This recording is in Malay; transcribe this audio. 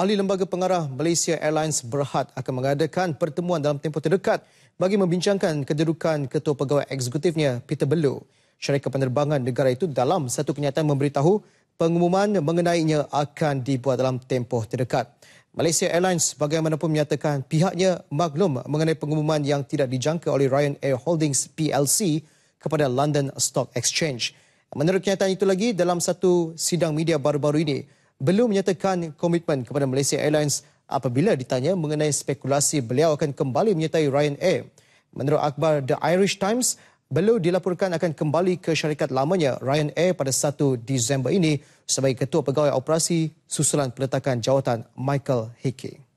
Ahli Lembaga Pengarah Malaysia Airlines Berhad akan mengadakan pertemuan dalam tempoh terdekat bagi membincangkan kedudukan Ketua Pegawai Eksekutifnya Peter Belu. Syarikat penerbangan negara itu dalam satu kenyataan memberitahu pengumuman mengenainya akan dibuat dalam tempoh terdekat. Malaysia Airlines bagaimanapun menyatakan pihaknya maklum mengenai pengumuman yang tidak dijangka oleh Ryanair Holdings PLC kepada London Stock Exchange. Menurut kenyataan itu lagi dalam satu sidang media baru-baru ini, belum menyatakan komitmen kepada Malaysia Airlines apabila ditanya mengenai spekulasi beliau akan kembali menyertai Ryanair. Menurut Akbar The Irish Times, beliau dilaporkan akan kembali ke syarikat lamanya Ryanair pada 1 Disember ini sebagai ketua pegawai operasi susulan peletakan jawatan Michael Hickey.